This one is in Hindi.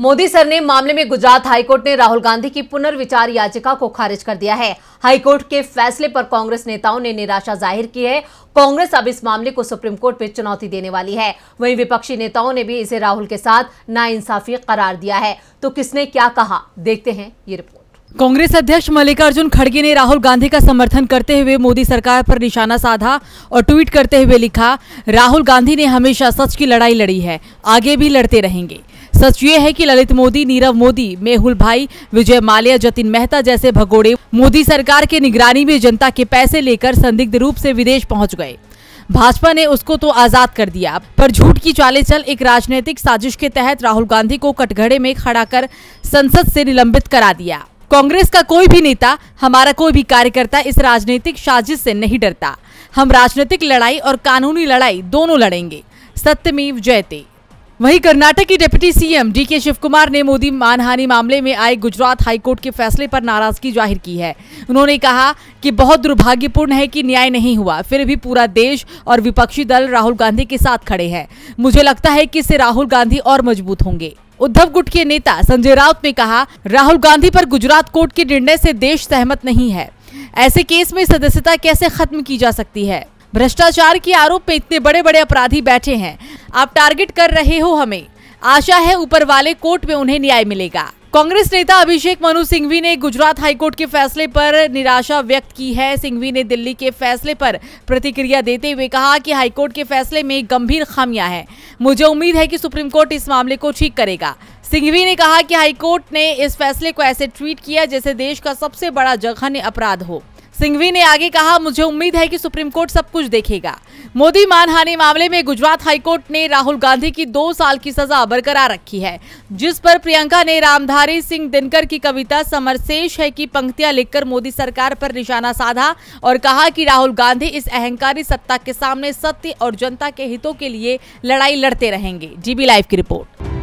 मोदी सर ने मामले में गुजरात हाईकोर्ट ने राहुल गांधी की पुनर्विचार याचिका को खारिज कर दिया है हाईकोर्ट के फैसले पर कांग्रेस नेताओं ने निराशा जाहिर की है कांग्रेस अब इस मामले को सुप्रीम कोर्ट में चुनौती देने वाली है वहीं विपक्षी नेताओं ने भी इसे राहुल के साथ नाइंसाफी करार दिया है तो किसने क्या कहा देखते हैं ये रिपोर्ट कांग्रेस अध्यक्ष मल्लिकार्जुन खड़गे ने राहुल गांधी का समर्थन करते हुए मोदी सरकार पर निशाना साधा और ट्वीट करते हुए लिखा राहुल गांधी ने हमेशा सच की लड़ाई लड़ी है आगे भी लड़ते रहेंगे सच ये है कि ललित मोदी नीरव मोदी मेहुल भाई विजय माल्या जतिन मेहता जैसे भगोड़े मोदी सरकार के निगरानी में जनता के पैसे लेकर संदिग्ध रूप से विदेश पहुंच गए भाजपा ने उसको तो आजाद कर दिया पर झूठ की चाले चल एक राजनीतिक साजिश के तहत राहुल गांधी को कटघरे में खड़ा कर संसद से निलंबित करा दिया कांग्रेस का कोई भी नेता हमारा कोई भी कार्यकर्ता इस राजनीतिक साजिश से नहीं डरता हम राजनीतिक लड़ाई और कानूनी लड़ाई दोनों लड़ेंगे सत्यमेव जयते वहीं कर्नाटक की deputy CM DK Shivakumar ने मोदी मानहानि मामले में आए गुजरात हाईकोर्ट के फैसले पर नाराजगी जाहिर की है उन्होंने कहा कि बहुत दुर्भाग्यपूर्ण है कि न्याय नहीं हुआ फिर भी पूरा देश और विपक्षी दल राहुल गांधी के साथ खड़े हैं मुझे लगता है कि इससे राहुल गांधी और मजबूत होंगे उद्धव गुट के नेता संजय राउत ने कहा राहुल गांधी पर गुजरात कोर्ट के निर्णय से देश सहमत नहीं है ऐसे केस में सदस्यता कैसे खत्म की जा सकती है भ्रष्टाचार के आरोप में इतने बड़े बड़े अपराधी बैठे हैं आप टारगेट कर रहे हो हमें आशा है ऊपर वाले कोर्ट में उन्हें न्याय मिलेगा कांग्रेस नेता अभिषेक मनु सिंघवी ने गुजरात हाईकोर्ट के फैसले पर निराशा व्यक्त की है सिंघवी ने दिल्ली के फैसले पर प्रतिक्रिया देते हुए कहा कि हाईकोर्ट के फैसले में गंभीर खामियां हैं मुझे उम्मीद है कि सुप्रीम कोर्ट इस मामले को ठीक करेगा सिंघवी ने कहा कि हाईकोर्ट ने इस फैसले को ऐसे ट्वीट किया जैसे देश का सबसे बड़ा जघन्य अपराध हो सिंघवी ने आगे कहा मुझे उम्मीद है कि सुप्रीम कोर्ट सब कुछ देखेगा मोदी मानहानि मामले में गुजरात हाईकोर्ट ने राहुल गांधी की दो साल की सजा बरकरार रखी है जिस पर प्रियंका ने रामधारी सिंह दिनकर की कविता समरसेष है की पंक्तियां लिखकर मोदी सरकार पर निशाना साधा और कहा कि राहुल गांधी इस अहंकारी सत्ता के सामने सत्य और जनता के हितों के लिए लड़ाई लड़ते रहेंगे जीबी लाइव की रिपोर्ट